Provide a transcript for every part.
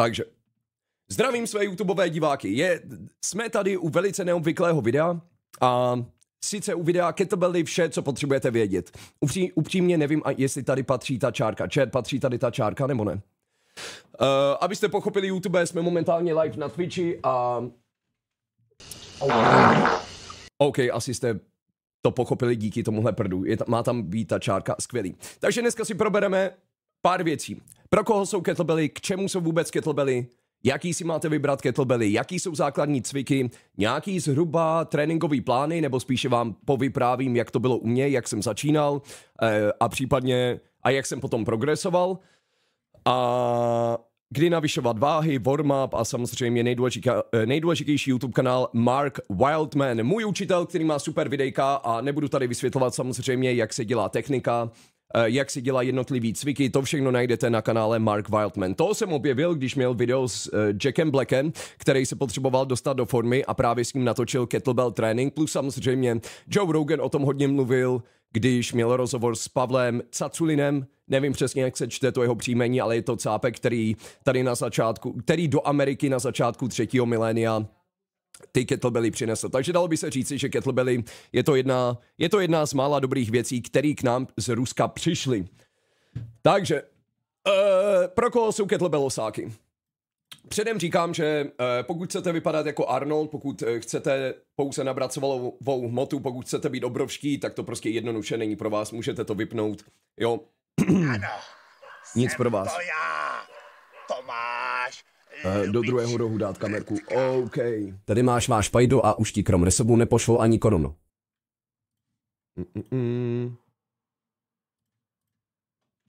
Takže, zdravím své YouTubeové diváky. Je, jsme tady u velice neobvyklého videa a sice u videa kettlebelly vše, co potřebujete vědět. Upří, upřímně nevím, jestli tady patří ta čárka. Čet, patří tady ta čárka nebo ne? Uh, abyste pochopili YouTube, jsme momentálně live na Twitchi a... OK, asi jste to pochopili díky tomuhle prdu. Je, má tam být ta čárka, skvělý. Takže dneska si probereme pár věcí. Pro koho jsou kettlebelly, k čemu jsou vůbec kettlebelly, jaký si máte vybrat kettlebelly, jaký jsou základní cviky, nějaký zhruba tréninkový plány, nebo spíše vám povyprávím, jak to bylo u mě, jak jsem začínal eh, a případně a jak jsem potom progresoval. A kdy navyšovat váhy, warm-up a samozřejmě eh, nejdůležitější YouTube kanál Mark Wildman, můj učitel, který má super videjka a nebudu tady vysvětlovat samozřejmě, jak se dělá technika Eh, jak si dělá jednotlivý cviky, to všechno najdete na kanále Mark Wildman. To jsem objevil, když měl video s eh, Jackem Blackem, který se potřeboval dostat do formy a právě s ním natočil kettlebell training, plus samozřejmě Joe Rogan o tom hodně mluvil, když měl rozhovor s Pavlem Caculinem, nevím přesně, jak se čte to jeho příjmení, ale je to cápek, který tady na začátku, který do Ameriky na začátku třetího milénia ty kettlebelly přinesl. Takže dalo by se říci, že kettlebelly je to jedna, je to jedna z mála dobrých věcí, které k nám z Ruska přišly. Takže, uh, pro koho jsou kettlebellosáky? Předem říkám, že uh, pokud chcete vypadat jako Arnold, pokud eh, chcete pouze nabrat svalovou hmotu, pokud chcete být obrovský, tak to prostě jednoduše není pro vás, můžete to vypnout, jo. Ano, Nic pro vás. To já, Tomáš. Eh, do druhého rohu dát kamerku. OK. Tady máš váš pajdu a už ti krom resobu nepošlo ani korunu. Mm -mm.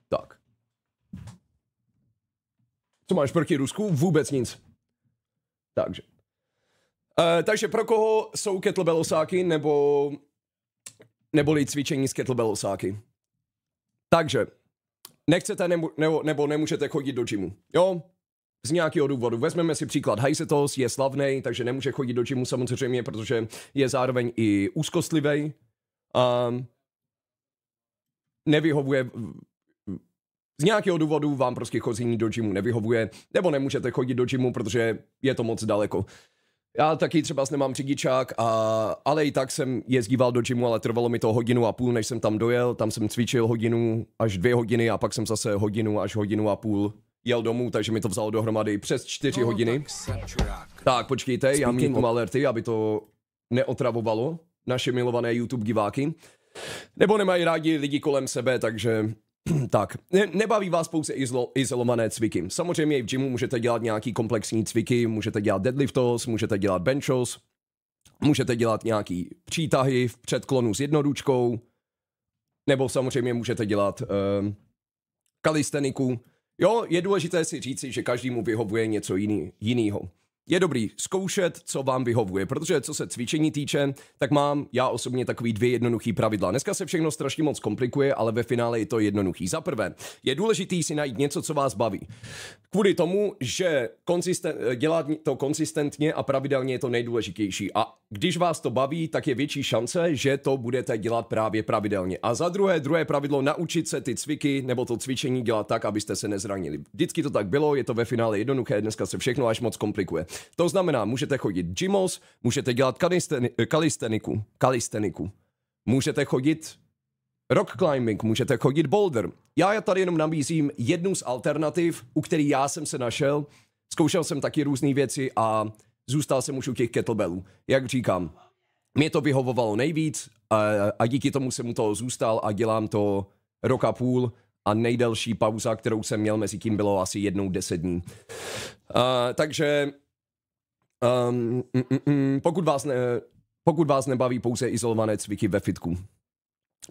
Tak. Co máš proti Rusku? Vůbec nic. Takže. E, takže pro koho jsou kettlebell osáky nebo neboli cvičení s kettlebell osáky? Takže. Nechcete nebo, nebo, nebo nemůžete chodit do gymu. Jo? z nějakého důvodu. Vezmeme si příklad Hajsetos, je slavný, takže nemůže chodit do čemu samozřejmě, protože je zároveň i úzkostlivý. A ehm, nevyhovuje z nějakého důvodu vám prostě chození do gymu nevyhovuje, nebo nemůžete chodit do gymu, protože je to moc daleko. Já taky třeba nemám řidičák, a, ale i tak jsem jezdíval do gymu, ale trvalo mi to hodinu a půl, než jsem tam dojel. Tam jsem cvičil hodinu až dvě hodiny a pak jsem zase hodinu až hodinu a půl jel domů, takže mi to vzalo dohromady přes 4 no, hodiny. Tak, počkejte, já mít o... alerty, aby to neotravovalo naše milované YouTube diváky. Nebo nemají rádi lidi kolem sebe, takže tak, ne, nebaví vás pouze izlo, izolované cviky. Samozřejmě i v gymu můžete dělat nějaký komplexní cviky, můžete dělat deadliftos, můžete dělat benchos, můžete dělat nějaký přítahy v předklonu s jednodučkou, nebo samozřejmě můžete dělat uh, kalisteniku, Jo, je důležité si říci, že každému vyhovuje něco jiný, jinýho je dobrý zkoušet, co vám vyhovuje, protože co se cvičení týče, tak mám já osobně takový dvě jednoduchý pravidla. Dneska se všechno strašně moc komplikuje, ale ve finále je to jednoduchý. Za prvé, je důležitý si najít něco, co vás baví. Kvůli tomu, že konsisten, dělat to konsistentně a pravidelně je to nejdůležitější. A když vás to baví, tak je větší šance, že to budete dělat právě pravidelně. A za druhé, druhé pravidlo, naučit se ty cviky nebo to cvičení dělat tak, abyste se nezranili. Vždycky to tak bylo, je to ve finále jednoduché, dneska se všechno až moc komplikuje. To znamená, můžete chodit gymos, můžete dělat kalisteni, kalisteniku, kalisteniku, můžete chodit rock climbing, můžete chodit boulder. Já tady jenom nabízím jednu z alternativ, u který já jsem se našel. Zkoušel jsem taky různé věci a zůstal jsem už u těch kettlebellů. Jak říkám, mě to vyhovovalo nejvíc a, a díky tomu jsem u toho zůstal a dělám to rok a půl a nejdelší pauza, kterou jsem měl mezi tím, bylo asi jednou deset dní. Uh, takže Um, mm, mm, pokud, vás ne, pokud vás nebaví pouze izolované cviky ve fitku.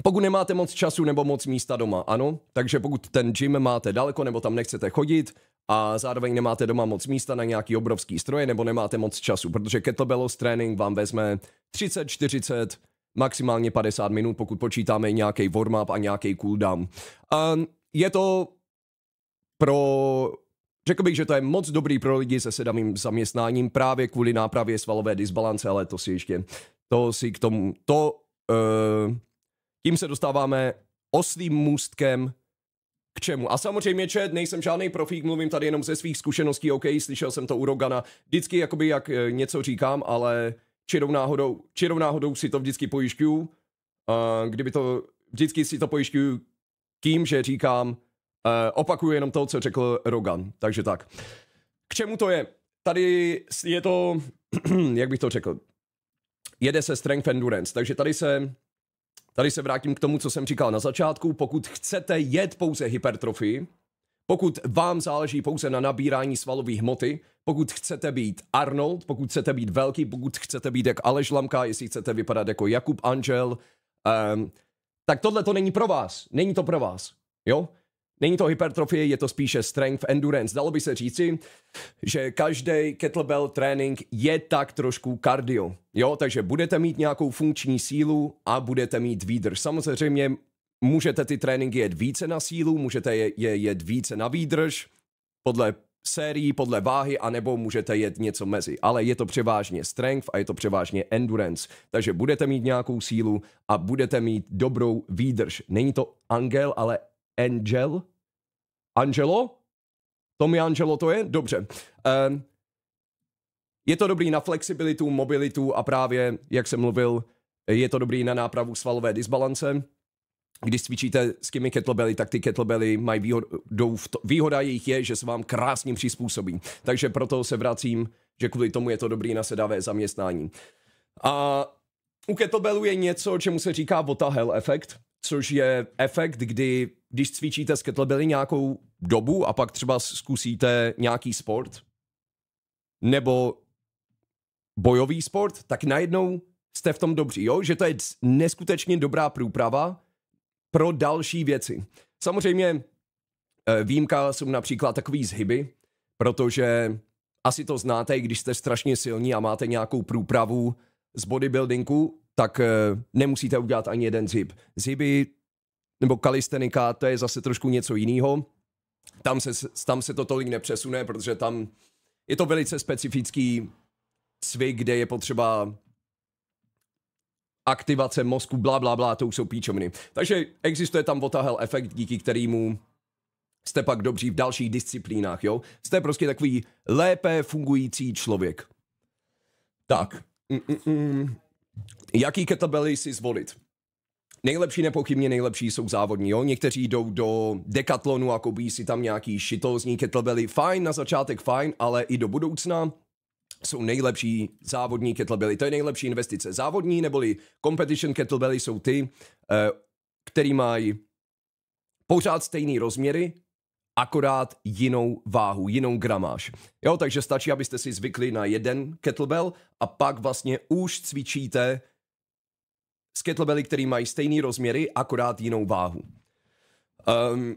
Pokud nemáte moc času nebo moc místa doma, ano. Takže pokud ten gym máte daleko nebo tam nechcete chodit a zároveň nemáte doma moc místa na nějaký obrovský stroje nebo nemáte moc času, protože kettlebellos trénink vám vezme 30, 40, maximálně 50 minut, pokud počítáme nějaký warm-up a nějaký cooldown. Um, ehm, je to pro Řekl bych, že to je moc dobrý pro lidi se sedavým zaměstnáním právě kvůli nápravě svalové disbalance, ale to si ještě, to si k tomu, to, uh, tím se dostáváme oslým můstkem k čemu. A samozřejmě, že nejsem žádný profík, mluvím tady jenom ze svých zkušeností, OK, slyšel jsem to u Rogana, vždycky jakoby jak eh, něco říkám, ale čirou náhodou, čirou náhodou si to vždycky pojišťuju, uh, kdyby to, vždycky si to pojišťuju tím, že říkám, Eh, opakuju jenom to, co řekl Rogan, takže tak. K čemu to je? Tady je to, jak bych to řekl, jede se strength endurance, takže tady se Tady se vrátím k tomu, co jsem říkal na začátku. Pokud chcete jet pouze hypertrofii, pokud vám záleží pouze na nabírání svalové hmoty, pokud chcete být Arnold, pokud chcete být velký, pokud chcete být jak Aleš Lamka, jestli chcete vypadat jako Jakub Angel, um, eh, tak tohle to není pro vás. Není to pro vás. Jo? Není to hypertrofie, je to spíše strength endurance. Dalo by se říci, že každý kettlebell trénink je tak trošku kardio. Jo, takže budete mít nějakou funkční sílu a budete mít výdrž. Samozřejmě můžete ty tréninky jet více na sílu, můžete je, je jet více na výdrž, podle sérií, podle váhy, anebo můžete jet něco mezi. Ale je to převážně strength a je to převážně endurance. Takže budete mít nějakou sílu a budete mít dobrou výdrž. Není to angel, ale Angel. Angelo? Tommy Angelo to je? Dobře. Um, je to dobrý na flexibilitu, mobilitu a právě, jak jsem mluvil, je to dobrý na nápravu svalové disbalance. Když cvičíte s těmi kettlebelly, tak ty kettlebelly mají výhodu, výhoda jejich je, že se vám krásně přizpůsobí. Takže proto se vracím, že kvůli tomu je to dobrý na sedavé zaměstnání. A u kettlebellu je něco, čemu se říká Votahel efekt což je efekt, kdy když cvičíte s kettlebelly nějakou dobu a pak třeba zkusíte nějaký sport nebo bojový sport, tak najednou jste v tom dobří, jo? že to je neskutečně dobrá průprava pro další věci. Samozřejmě eh, výjimka jsou například takový zhyby, protože asi to znáte, když jste strašně silní a máte nějakou průpravu z bodybuildingu, tak eh, nemusíte udělat ani jeden zip. Ziby nebo kalistenika, to je zase trošku něco jiného. Tam se, tam se to tolik nepřesune, protože tam je to velice specifický cvik, kde je potřeba aktivace mozku, bla, bla, bla, to už jsou píčoviny. Takže existuje tam votahel efekt, díky kterému jste pak dobří v dalších disciplínách, jo? Jste prostě takový lépe fungující člověk. Tak. Mm-mm-mm jaký kettlebelly si zvolit. Nejlepší nepochybně nejlepší jsou závodní, jo? Někteří jdou do dekatlonu a koupí si tam nějaký šitozní kettlebelly. Fajn, na začátek fajn, ale i do budoucna jsou nejlepší závodní kettlebelly. To je nejlepší investice. Závodní neboli competition kettlebelly jsou ty, eh, který mají pořád stejný rozměry, akorát jinou váhu, jinou gramáž. Jo, takže stačí, abyste si zvykli na jeden kettlebell a pak vlastně už cvičíte s kettlebelly, který mají stejný rozměry, akorát jinou váhu. Um,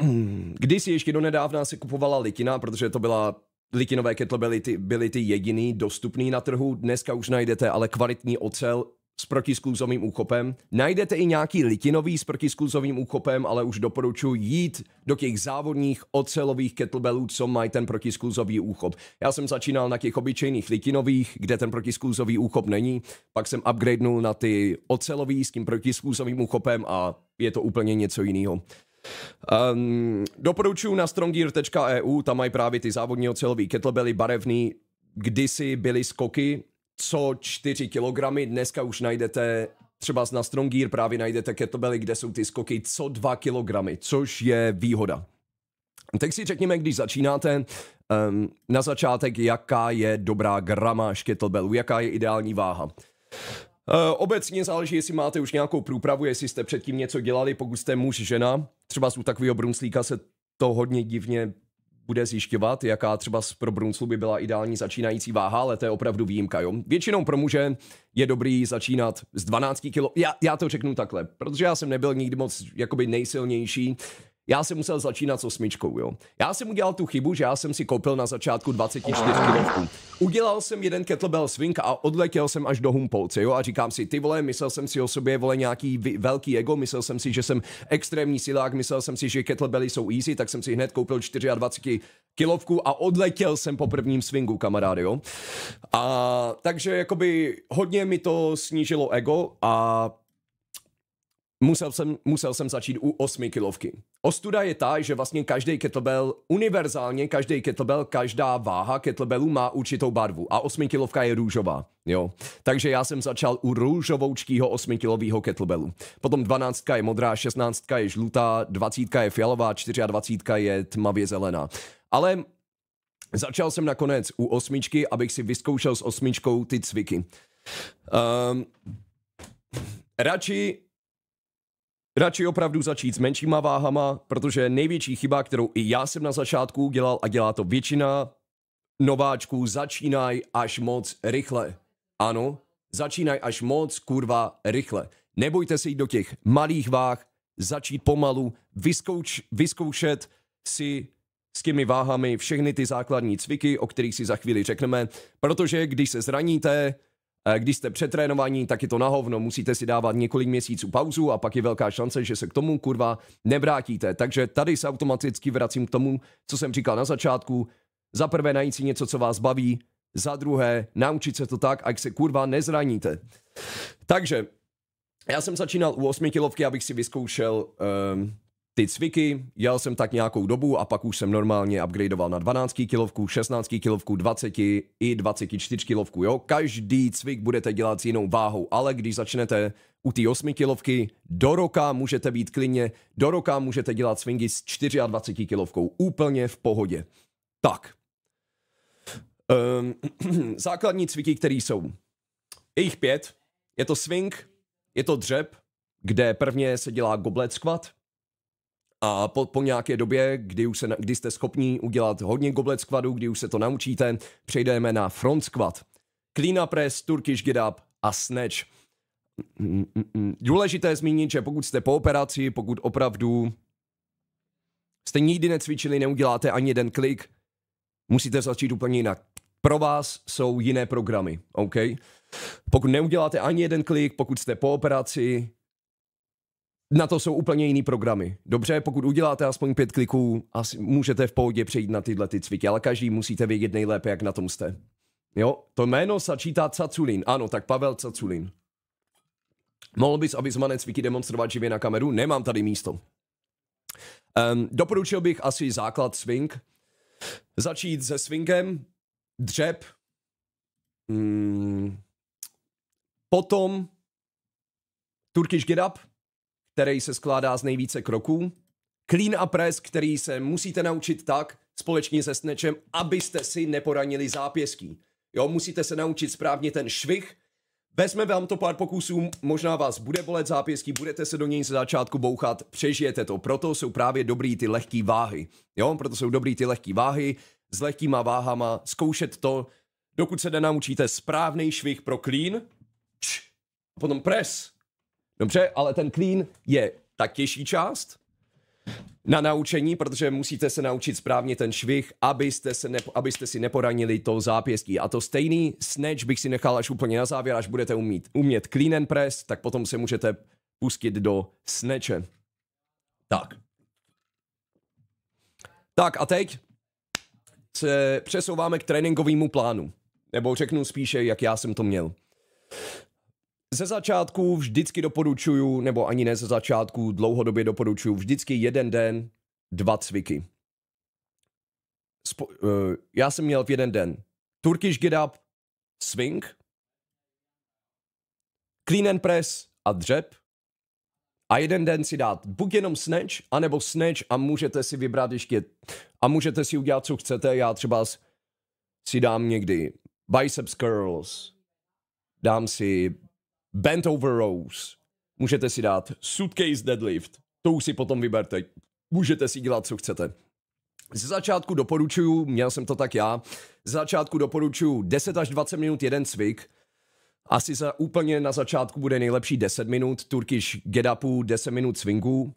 ehm, kdysi ještě nedávna se kupovala litina, protože to byla litinové kettlebelly ty, byly ty jediný dostupný na trhu. Dneska už najdete ale kvalitní ocel s protiskluzovým úchopem. Najdete i nějaký litinový s protiskluzovým úchopem, ale už doporučuji jít do těch závodních ocelových kettlebellů, co mají ten protiskluzový úchop. Já jsem začínal na těch obyčejných litinových, kde ten protiskluzový úchop není, pak jsem upgradenul na ty ocelový s tím protiskluzovým úchopem a je to úplně něco jiného. Um, doporučuji na stronggear.eu, e tam mají právě ty závodní ocelový kettlebelly barevný, kdysi byly skoky, co 4 kg. Dneska už najdete třeba na Strongier právě najdete kettlebelly, kde jsou ty skoky co 2 kg, což je výhoda. Tak si řekněme, když začínáte, um, na začátek, jaká je dobrá gramáž kettlebellu, jaká je ideální váha. Uh, obecně záleží, jestli máte už nějakou průpravu, jestli jste předtím něco dělali, pokud jste muž, žena. Třeba u takového brunslíka se to hodně divně bude zjišťovat, jaká třeba pro Brunclu by byla ideální začínající váha, ale to je opravdu výjimka. Jo? Většinou pro muže je dobrý začínat z 12 kg. Já, já to řeknu takhle, protože já jsem nebyl nikdy moc jakoby nejsilnější, já jsem musel začínat s osmičkou, jo. Já jsem udělal tu chybu, že já jsem si koupil na začátku 24 kilovku. Udělal jsem jeden kettlebell swing a odletěl jsem až do Humpolce, jo, a říkám si, ty vole, myslel jsem si o sobě, vole, nějaký velký ego, myslel jsem si, že jsem extrémní silák, myslel jsem si, že kettlebelly jsou easy, tak jsem si hned koupil 24 kilovku a odletěl jsem po prvním swingu, kamaráde, jo. A takže, jakoby, hodně mi to snížilo ego a musel jsem, musel jsem začít u 8 kilovky. Ostuda je ta, že vlastně každý kettlebell, univerzálně každý kettlebell, každá váha kettlebellu má určitou barvu a 8 kilovka je růžová. Jo. Takže já jsem začal u růžovoučkýho 8 kilového kettlebellu. Potom 12 je modrá, 16 je žlutá, 20 je fialová, 24 je tmavě zelená. Ale začal jsem nakonec u osmičky, abych si vyzkoušel s osmičkou ty cviky. Um, radši Radši opravdu začít s menšíma váhama, protože největší chyba, kterou i já jsem na začátku dělal a dělá to většina nováčků, začínají až moc rychle. Ano, začínají až moc kurva rychle. Nebojte se jít do těch malých váh, začít pomalu, vyskouč, vyzkoušet si s těmi váhami všechny ty základní cviky, o kterých si za chvíli řekneme, protože když se zraníte, Eh, když jste přetrénovaní, tak je to na hovno, musíte si dávat několik měsíců pauzu a pak je velká šance, že se k tomu kurva nevrátíte. Takže tady se automaticky vracím k tomu, co jsem říkal na začátku. Za prvé najít si něco, co vás baví, za druhé naučit se to tak, ať se kurva nezraníte. Takže já jsem začínal u 8 kilovky, abych si vyzkoušel um, ty cviky, jel jsem tak nějakou dobu a pak už jsem normálně upgradeoval na 12 kilovku, 16 kilovku, 20 i 24 kilovku, jo. Každý cvik budete dělat s jinou váhou, ale když začnete u té 8 kilovky, do roka můžete být klidně, do roka můžete dělat swingy s 24 kilovkou, úplně v pohodě. Tak. Um, základní cviky, které jsou. jejich jich pět. Je to swing, je to dřep, kde prvně se dělá goblet squat, a po, po nějaké době, kdy, už se, kdy jste schopni udělat hodně goblet squadu, kdy už se to naučíte, přejdeme na front squad. Clean up press, Turkish get up a snatch. Důležité je zmínit, že pokud jste po operaci, pokud opravdu jste nikdy necvičili, neuděláte ani jeden klik, musíte začít úplně jinak. Pro vás jsou jiné programy, OK? Pokud neuděláte ani jeden klik, pokud jste po operaci, na to jsou úplně jiný programy. Dobře, pokud uděláte aspoň pět kliků, asi můžete v pohodě přejít na tyhle ty cviky, ale každý musíte vědět nejlépe, jak na tom jste. Jo, to jméno začítá Caculin. Ano, tak Pavel Caculin. Mohl bys avizmané cviky demonstrovat živě na kameru? Nemám tady místo. Um, doporučil bych asi základ swing. Začít se swingem, dřep, mm, potom Turkish get up, který se skládá z nejvíce kroků, clean a press, který se musíte naučit tak, společně se snečem, abyste si neporanili zápěstí. Jo, musíte se naučit správně ten švih, Vezme vám to pár pokusů, možná vás bude bolet zápěstí, budete se do něj ze začátku bouchat, přežijete to. Proto jsou právě dobrý ty lehké váhy. Jo, proto jsou dobrý ty lehké váhy, s lehkýma váhama, zkoušet to, dokud se nenaučíte správný švih pro clean, a potom press, Dobře, ale ten clean je ta těžší část na naučení, protože musíte se naučit správně ten švih, abyste, se ne, abyste si neporanili to zápěstí. A to stejný snatch bych si nechal až úplně na závěr, až budete umít, umět clean and press, tak potom se můžete pustit do snatche. Tak. Tak a teď se přesouváme k tréninkovému plánu. Nebo řeknu spíše, jak já jsem to měl. Ze začátku vždycky doporučuju, nebo ani ne ze začátku, dlouhodobě doporučuju vždycky jeden den, dva cviky. Spo- uh, já jsem měl v jeden den Turkish get up, swing, clean and press a dřep. A jeden den si dát buď jenom snatch, anebo snatch a můžete si vybrat ještě, a můžete si udělat, co chcete. Já třeba si dám někdy biceps curls, dám si Bent over rows. Můžete si dát suitcase deadlift. To už si potom vyberte. Můžete si dělat, co chcete. Z začátku doporučuju, měl jsem to tak já, z začátku doporučuju 10 až 20 minut jeden cvik. Asi za, úplně na začátku bude nejlepší 10 minut Turkish get upu, 10 minut swingů.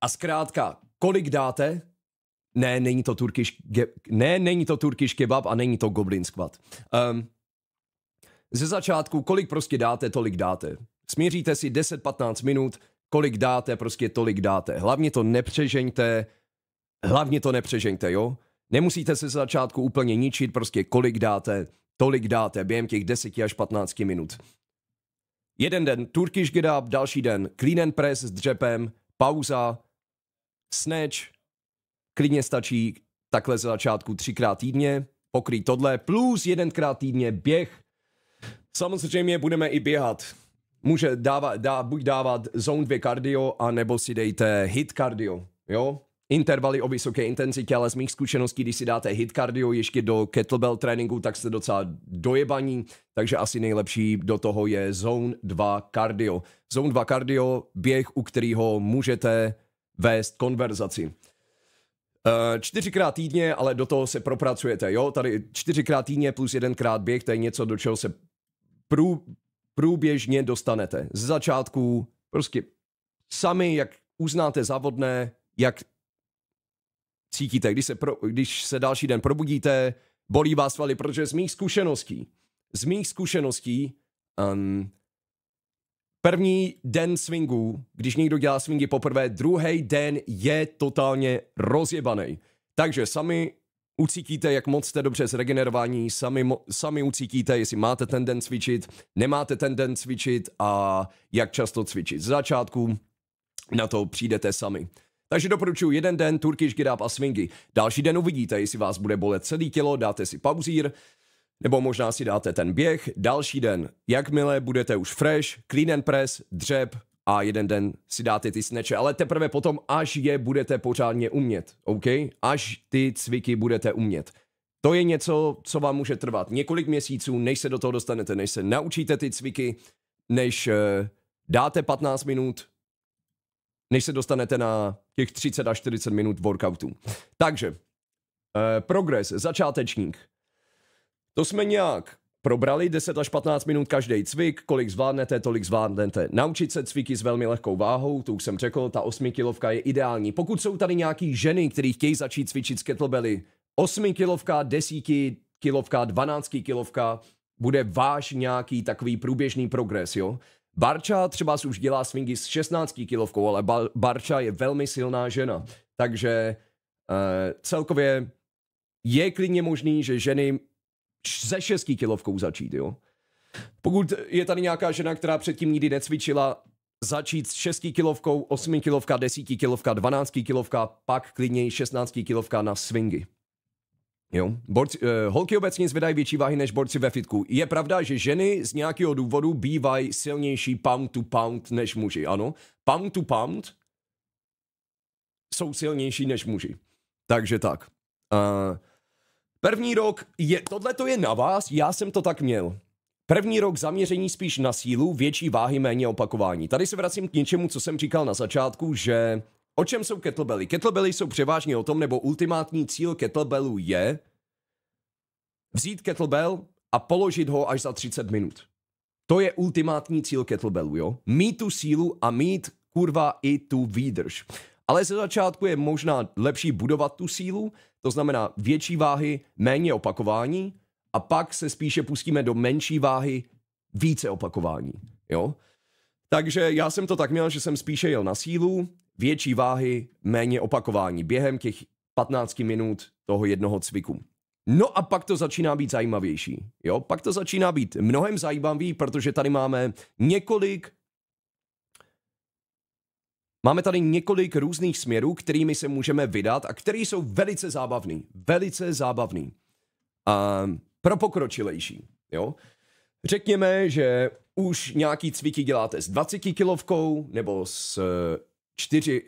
A zkrátka, kolik dáte? Ne, není to Turkish, ge, ne, není to Turkish kebab a není to Goblin Squad. Um, ehm, ze začátku, kolik prostě dáte, tolik dáte. Smíříte si 10-15 minut, kolik dáte, prostě tolik dáte. Hlavně to nepřežeňte, hlavně to nepřežeňte, jo? Nemusíte se začátku úplně ničit, prostě kolik dáte, tolik dáte během těch 10 až 15 minut. Jeden den Turkish get up, další den clean and press s dřepem, pauza, snatch, klidně stačí takhle ze začátku třikrát týdně, pokrý tohle, plus jedenkrát týdně běh Samozřejmě budeme i běhat. Může dávat, dá, buď dávat zone 2 cardio, anebo si dejte hit cardio, jo? Intervaly o vysoké intenzitě, ale z mých zkušeností, když si dáte hit cardio ještě do kettlebell tréninku, tak jste docela dojebaní, takže asi nejlepší do toho je zone 2 cardio. Zone 2 cardio, běh, u kterého můžete vést konverzaci. Eh, čtyřikrát týdně, ale do toho se propracujete, jo? Tady čtyřikrát týdně plus jedenkrát běh, to je něco, do čeho se prů, průběžně dostanete. Z začátku prostě sami, jak uznáte závodné, jak cítíte, když se, pro, když se další den probudíte, bolí vás svaly, protože z mých zkušeností, z mých zkušeností, um, První den swingu, když někdo dělá swingy poprvé, druhý den je totálně rozjebaný. Takže sami ucítíte, jak moc jste dobře zregenerovaní, sami, sami ucítíte, jestli máte ten den cvičit, nemáte ten den cvičit a jak často cvičit. Z začátku na to přijdete sami. Takže doporučuji jeden den Turkish Get Up a Swingy. Další den uvidíte, jestli vás bude bolet celé tělo, dáte si pauzír, nebo možná si dáte ten běh. Další den, jakmile budete už fresh, clean and press, dřep, a jeden den si dáte ty sneče, ale teprve potom, až je budete pořádně umět, OK? Až ty cviky budete umět. To je něco, co vám může trvat několik měsíců, než se do toho dostanete, než se naučíte ty cviky, než eh, dáte 15 minut, než se dostanete na těch 30 až 40 minut workoutů. Takže, eh, progres, začátečník. To jsme nějak Probrali 10 až 15 minut každý cvik, kolik zvládnete, tolik zvládnete. Naučit se cviky s velmi lehkou váhou, to už jsem řekl, ta 8 kilovka je ideální. Pokud jsou tady nějaký ženy, které chtějí začít cvičit s kettlebelly, 8 kilovka, 10 kilovka, 12 kilovka, bude váš nějaký takový průběžný progres, jo? Barča třeba už dělá swingy s 16 kilovkou, ale ba- Barča je velmi silná žena. Takže e, celkově je klidně možný, že ženy ze šestky kilovkou začít, jo. Pokud je tady nějaká žena, která předtím nikdy necvičila, začít s 6 kilovkou, osmi kilovka, 10 kilovka, 12 kilovka, pak klidně šestnáctky kilovka na swingy. Jo. Borci, e, holky obecně zvedají větší váhy než borci ve fitku. Je pravda, že ženy z nějakého důvodu bývají silnější pound to pound než muži, ano? Pound to pound jsou silnější než muži. Takže tak. Uh, První rok, je, tohle to je na vás, já jsem to tak měl. První rok zaměření spíš na sílu, větší váhy, méně opakování. Tady se vracím k něčemu, co jsem říkal na začátku, že o čem jsou kettlebelly? Kettlebelly jsou převážně o tom, nebo ultimátní cíl kettlebellu je vzít kettlebell a položit ho až za 30 minut. To je ultimátní cíl kettlebellu, jo? Mít tu sílu a mít, kurva, i tu výdrž. Ale ze začátku je možná lepší budovat tu sílu, to znamená větší váhy, méně opakování a pak se spíše pustíme do menší váhy, více opakování. Jo? Takže já jsem to tak měl, že jsem spíše jel na sílu, větší váhy, méně opakování během těch 15 minut toho jednoho cviku. No a pak to začíná být zajímavější. Jo, pak to začíná být mnohem zajímavější, protože tady máme několik Máme tady několik různých směrů, kterými se můžeme vydat a které jsou velice zábavný. Velice zábavný. A pro pokročilejší, jo? Řekněme, že už nějaký cviky děláte s 20 kilovkou nebo s 4,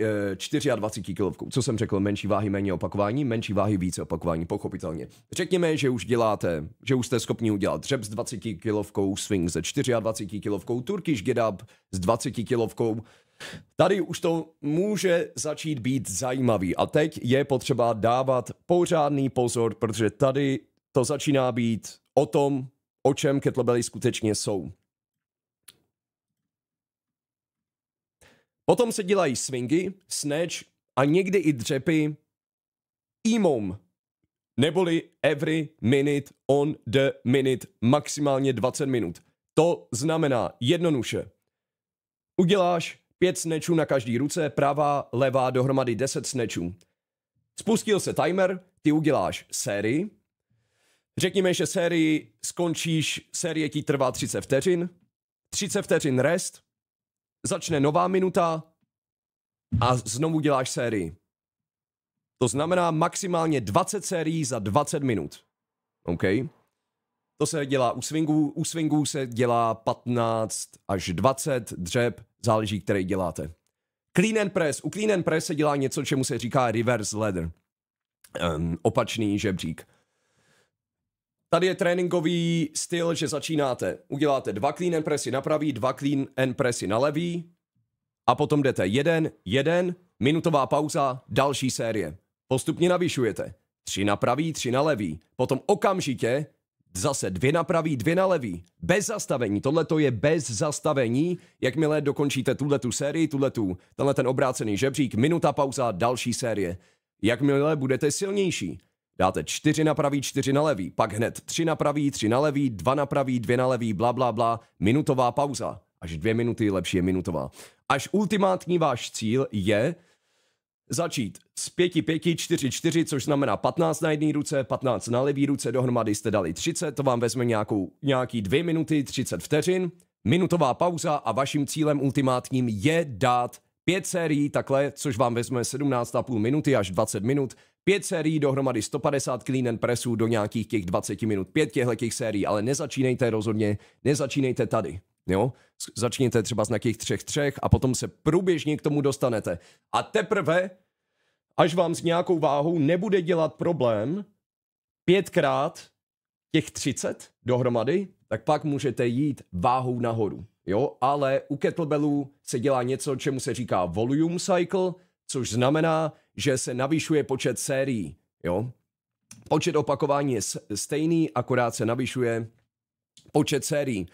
24 kilovkou. Co jsem řekl, menší váhy, méně opakování, menší váhy, více opakování, pochopitelně. Řekněme, že už děláte, že už jste schopni udělat dřeb s 20 kilovkou, swing se 24 kilovkou, turkish get up s 20 kilovkou, Tady už to může začít být zajímavý a teď je potřeba dávat pořádný pozor, protože tady to začíná být o tom, o čem kettlebelly skutečně jsou. Potom se dělají swingy, snatch a někdy i dřepy imom, neboli every minute on the minute, maximálně 20 minut. To znamená jednoduše. Uděláš Pět snečů na každý ruce, pravá, levá, dohromady deset snečů. Spustil se timer, ty uděláš sérii. Řekněme, že sérii skončíš, série ti trvá 30 vteřin. 30 vteřin rest, začne nová minuta a znovu děláš sérii. To znamená maximálně 20 sérií za 20 minut. OK? To se dělá u swingů, u swingů se dělá 15 až 20 dřeb, záleží, který děláte. Clean and press. U clean and press se dělá něco, čemu se říká reverse ladder. Um, opačný žebřík. Tady je tréninkový styl, že začínáte. Uděláte dva clean and pressy na pravý, dva clean and pressy na levý a potom jdete jeden, jeden, minutová pauza, další série. Postupně navyšujete. Tři na pravý, tři na levý. Potom okamžitě Zase dvě na pravý, dvě na levý. Bez zastavení. Tohle to je bez zastavení. Jakmile dokončíte tuhle tu sérii, tuhle tu, tenhle ten obrácený žebřík, minuta pauza, další série. Jakmile budete silnější, dáte čtyři na pravý, čtyři na levý, pak hned tři na pravý, tři na levý, dva na pravý, dvě na levý, bla, bla, bla, minutová pauza. Až dvě minuty, lepší je minutová. Až ultimátní váš cíl je začít z 5, 5, 4, 4, což znamená 15 na jedné ruce, 15 na levé ruce, dohromady jste dali 30, to vám vezme nějakou, nějaký 2 minuty, 30 vteřin, minutová pauza a vaším cílem ultimátním je dát 5 sérií takhle, což vám vezme 17,5 minuty až 20 minut, 5 sérií dohromady 150 clean and pressů do nějakých těch 20 minut, 5 těchto těch sérií, ale nezačínejte rozhodně, nezačínejte tady. Jo? Začněte třeba z nějakých třech třech a potom se průběžně k tomu dostanete. A teprve, až vám s nějakou váhou nebude dělat problém pětkrát těch 30 dohromady, tak pak můžete jít váhou nahoru. Jo, ale u kettlebellů se dělá něco, čemu se říká volume cycle, což znamená, že se navyšuje počet sérií. Jo? Počet opakování je stejný, akorát se navyšuje počet sérií.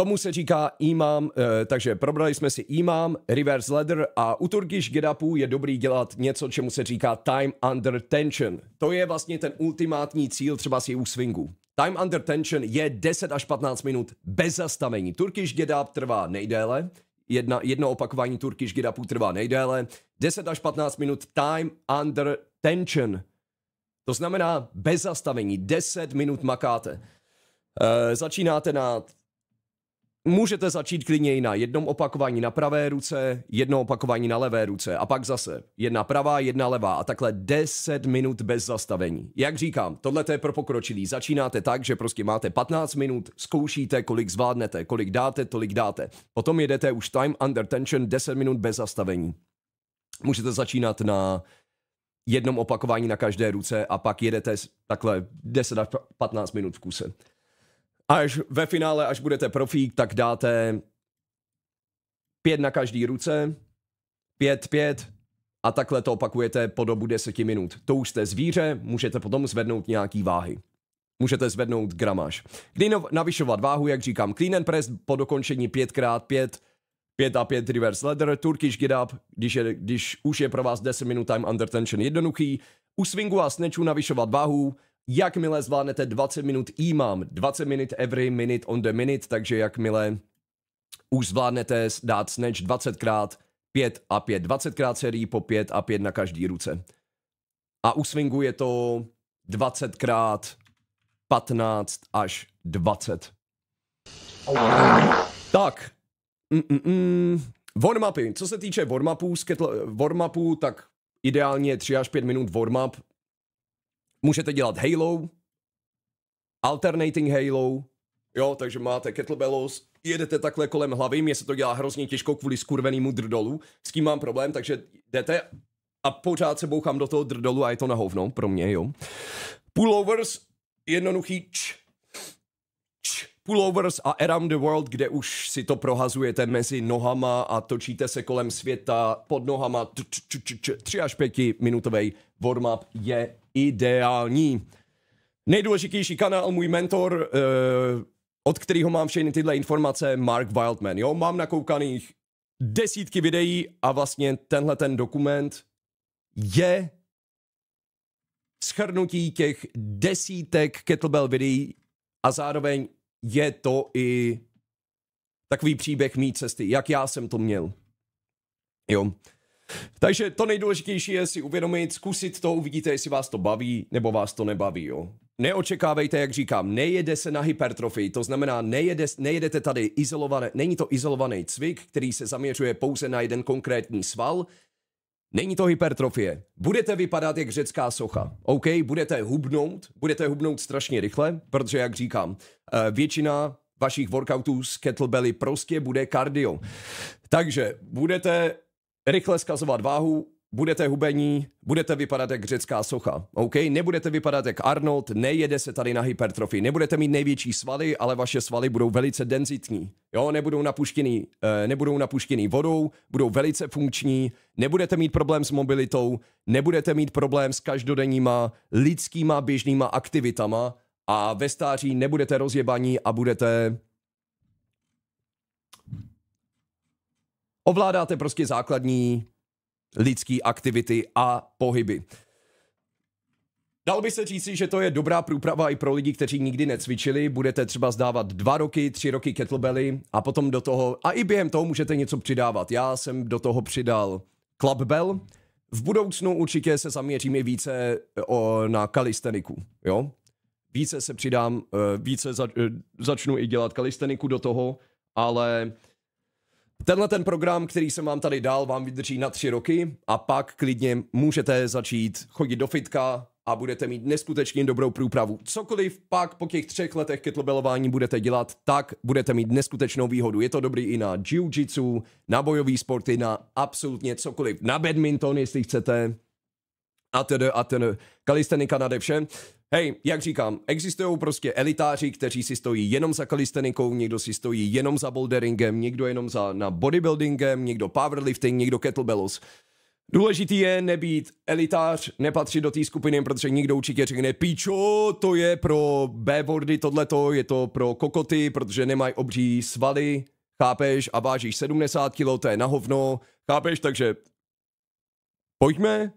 Tomu se říká imám, e, eh, takže probrali jsme si imám, reverse ladder a u Turkish get upu je dobrý dělat něco, čemu se říká time under tension. To je vlastně ten ultimátní cíl třeba si u swingu. Time under tension je 10 až 15 minut bez zastavení. Turkish get up trvá nejdéle, jedna, jedno opakování Turkish get upu trvá nejdéle, 10 až 15 minut time under tension. To znamená bez zastavení, 10 minut makáte. E, začínáte na Můžete začít klidně na jednom opakování na pravé ruce, jedno opakování na levé ruce a pak zase jedna pravá, jedna levá a takhle 10 minut bez zastavení. Jak říkám, tohle je pro pokročilý. Začínáte tak, že prostě máte 15 minut, zkoušíte, kolik zvládnete, kolik dáte, tolik dáte. Potom jedete už time under tension 10 minut bez zastavení. Můžete začínat na jednom opakování na každé ruce a pak jedete takhle 10 až 15 minut v kuse až ve finále, až budete profík, tak dáte pět na každý ruce, pět, pět a takhle to opakujete po dobu deseti minut. To už jste zvíře, můžete potom zvednout nějaký váhy. Můžete zvednout gramáž. Kdy no, navyšovat váhu, jak říkám, clean and press po dokončení 5x5, 5 a 5 reverse ladder, Turkish get up, když, je, když už je pro vás 10 minut time under tension jednoduchý, u swingu a snatchu navyšovat váhu, Jakmile zvládnete 20 minut e-mám, 20 minut every minute on the minute, takže jakmile už zvládnete dát snatch 20krát, 5 a 5, 20krát serii po 5 a 5 na každý ruce. A u swingu je to 20krát 15 až 20. Tak. Mm-mm. Co se týče warm warm-upů, warm tak ideálně 3 až 5 minut warm up. Můžete dělat Halo, Alternating Halo, jo, takže máte kettlebells, jedete takhle kolem hlavy, mě se to dělá hrozně těžko kvůli skurvenému drdolu, s tím mám problém, takže jdete a pořád se bouchám do toho drdolu a je to na hovno pro mě, jo. Pullovers, jednoduchý č, č, Pullovers a Around the World, kde už si to prohazujete mezi nohama a točíte se kolem světa pod nohama. 3 až 5 minutový warm-up je ideální. Nejdůležitější kanál, můj mentor, eh, od kterého mám všechny tyhle informace, Mark Wildman. Jo, mám nakoukaných desítky videí a vlastně tenhle ten dokument je schrnutí těch desítek kettlebell videí a zároveň je to i takový příběh mý cesty, jak já jsem to měl. Jo. Takže to nejdůležitější je si uvědomit, zkusit to, uvidíte, jestli vás to baví nebo vás to nebaví. Jo. Neočekávejte, jak říkám, nejede se na hypertrofii, to znamená, nejede, nejedete tady izolované, není to izolovaný cvik, který se zaměřuje pouze na jeden konkrétní sval, Není to hypertrofie. Budete vypadat jak řecká socha. OK, budete hubnout, budete hubnout strašně rychle, protože, jak říkám, eh, většina vašich workoutů z kettlebelly prostě bude kardio. Takže budete rychle skazovat váhu, budete hubení, budete vypadat jak řecká socha, OK? Nebudete vypadat jak Arnold, nejede se tady na hypertrofii, nebudete mít největší svaly, ale vaše svaly budou velice denzitní, jo? Nebudou napuštěný, eh, nebudou napuštěný vodou, budou velice funkční, nebudete mít problém s mobilitou, nebudete mít problém s každodenníma lidskýma běžnýma aktivitama a ve stáří nebudete rozjebaní a budete ovládáte prostě základní lidské aktivity a pohyby. Dal by se říci, že to je dobrá průprava i pro lidi, kteří nikdy necvičili. Budete třeba zdávat dva roky, tři roky kettlebelly a potom do toho, a i během toho můžete něco přidávat. Já jsem do toho přidal clubbell. V budoucnu určitě se zaměřím i více eh, o, na kalisteniku, jo? Více se přidám, eh, více za, eh, začnu i dělat kalisteniku do toho, ale Tenhle ten program, který jsem vám tady dal, vám vydrží na tři roky a pak klidně můžete začít chodit do fitka a budete mít neskutečně dobrou průpravu. Cokoliv pak po těch třech letech kettlebellování budete dělat, tak budete mít neskutečnou výhodu. Je to dobrý i na jiu-jitsu, na bojové sporty, na absolutně cokoliv. Na badminton, jestli chcete, a tedy, a tedy. Kalistenika nade vše. Hej, jak říkám, existují prostě elitáři, kteří si stojí jenom za kalistenikou, někdo si stojí jenom za boulderingem, někdo jenom za na bodybuildingem, někdo powerlifting, někdo kettlebells. Důležitý je nebýt elitář, nepatřit do té skupiny, protože nikdo určitě řekne, píčo, to je pro b-boardy tohleto, je to pro kokoty, protože nemají obří svaly, chápeš, a vážíš 70 kg, to je na hovno, chápeš, takže pojďme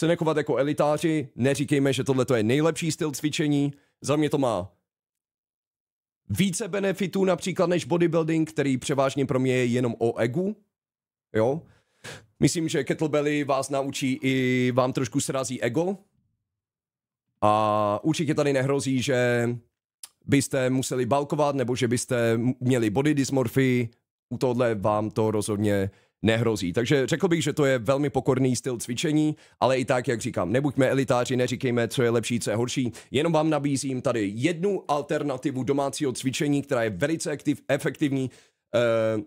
se nechovat jako elitáři, neříkejme, že tohle je nejlepší styl cvičení, za mě to má více benefitů například než bodybuilding, který převážně pro mě je jenom o egu, jo. Myslím, že kettlebelly vás naučí i vám trošku srazí ego a určitě tady nehrozí, že byste museli balkovat nebo že byste měli body dysmorfii, u tohle vám to rozhodně nehrozí. Takže řekl bych, že to je velmi pokorný styl cvičení, ale i tak, jak říkám, nebuďme elitáři, neříkejme, co je lepší, co je horší. Jenom vám nabízím tady jednu alternativu domácího cvičení, která je velice aktiv, efektivní. E,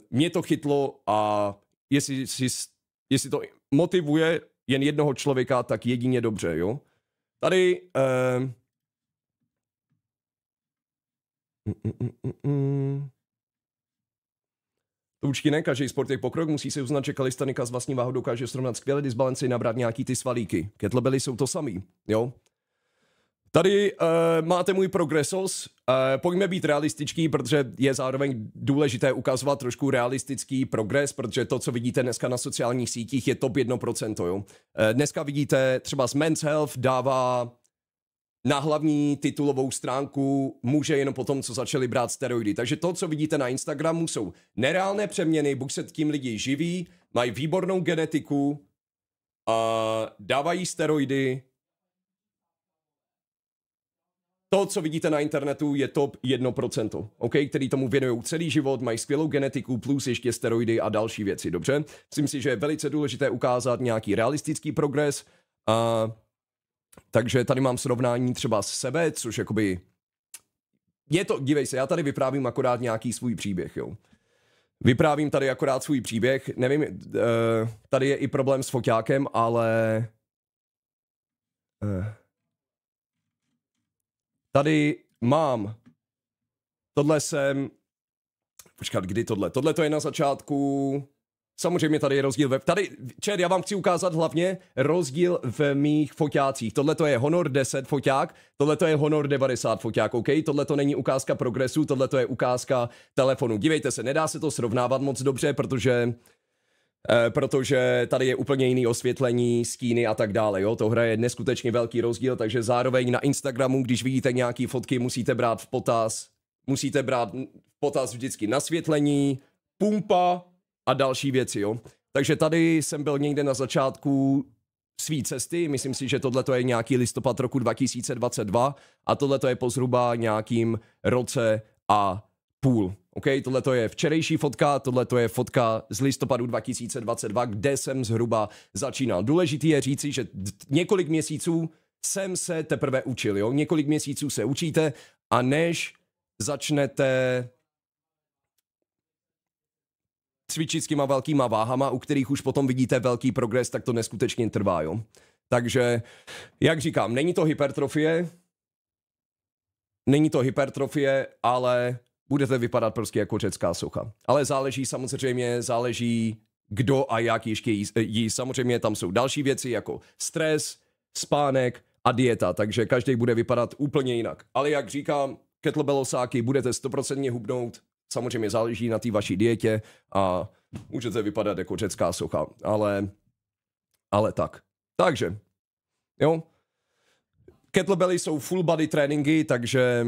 mě to chytlo a jestli, jestli to motivuje jen jednoho člověka, tak jedině dobře, jo? Tady... E, Mm, mm, mm, mm. mm. To určitě ne, každý sport je pokrok, musí se uznat, že kalistanika s vlastní váhou dokáže srovnat skvělé disbalanci, nabrat nějaký ty svalíky. Kettlebelly jsou to samý, jo? Tady uh, máte můj progresos. Uh, pojďme být realističtí, protože je zároveň důležité ukazovat trošku realistický progres, protože to, co vidíte dneska na sociálních sítích, je top 1%. Jo? Uh, dneska vidíte třeba z Men's Health dává na hlavní titulovou stránku muže jenom po tom, co začali brát steroidy. Takže to, co vidíte na Instagramu, jsou nereálné přeměny, buď se tím lidi živí, mají výbornou genetiku, a dávají steroidy. To, co vidíte na internetu, je top 1%, okay? který tomu věnují celý život, mají skvělou genetiku, plus ještě steroidy a další věci, dobře? Myslím si, že je velice důležité ukázat nějaký realistický progres. A takže tady mám srovnání třeba s sebe, což jakoby... Je to, dívej se, já tady vyprávím akorát nějaký svůj příběh, jo. Vyprávím tady akorát svůj příběh, nevím, eh, tady je i problém s foťákem, ale... Eh, tady mám... Tohle jsem... Počkat, kdy tohle? Tohle to je na začátku Samozřejmě tady je rozdíl ve... Tady, Čer, já vám chci ukázat hlavně rozdíl v mých foťácích. Tohle to je Honor 10 foťák, tohle to je Honor 90 foťák, OK? Tohle to není ukázka progresu, tohle to je ukázka telefonu. Dívejte se, nedá se to srovnávat moc dobře, protože eh, protože tady je úplně jiný osvětlení, stíny a tak dále, jo, to hra je neskutečně velký rozdíl, takže zároveň na Instagramu, když vidíte nějaký fotky, musíte brát v potaz, musíte brát v potaz vždycky nasvětlení, pumpa, a další věci, jo. Takže tady jsem byl někde na začátku své cesty, myslím si, že tohle je nějaký listopad roku 2022 a tohle je po zhruba nějakým roce a půl. OK, tohle je včerejší fotka, tohle je fotka z listopadu 2022, kde jsem zhruba začínal. Důležité je říci, že několik měsíců jsem se teprve učil, jo? Několik měsíců se učíte a než začnete cvičit s těma velkýma váhama, u kterých už potom vidíte velký progres, tak to neskutečně trvá, jo. Takže, jak říkám, není to hypertrofie, není to hypertrofie, ale budete vypadat prostě jako řecká socha. Ale záleží samozřejmě, záleží kdo a jak ještě jí, jí. Samozřejmě tam jsou další věci jako stres, spánek a dieta, takže každý bude vypadat úplně jinak. Ale jak říkám, kettlebellosáky budete stoprocentně hubnout, Samozřejmě záleží na té vaší dietě a můžete vypadat jako řecká socha, ale, ale tak. Takže, jo. Kettlebelly jsou full body tréninky, takže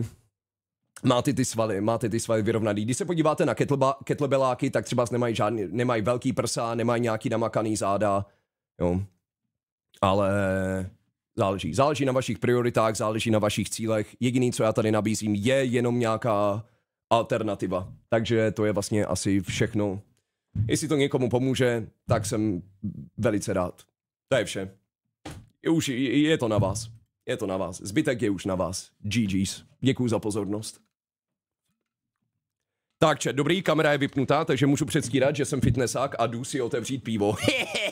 máte ty svaly, máte ty svaly vyrovnaný. Když se podíváte na kettleba, kettlebeláky, tak třeba nemají, žádný, nemají velký prsa, nemají nějaký namakaný záda, jo. Ale záleží. Záleží na vašich prioritách, záleží na vašich cílech. Jediný, co já tady nabízím, je jenom nějaká alternativa. Takže to je vlastně asi všechno. Jestli to někomu pomůže, tak jsem velice rád. To je vše. Už je to na vás. Je to na vás. Zbytek je už na vás. GG's. Děkuji za pozornost. Tak, dobrý, kamera je vypnutá, takže můžu předstírat, že jsem fitnessák a jdu si otevřít pivo.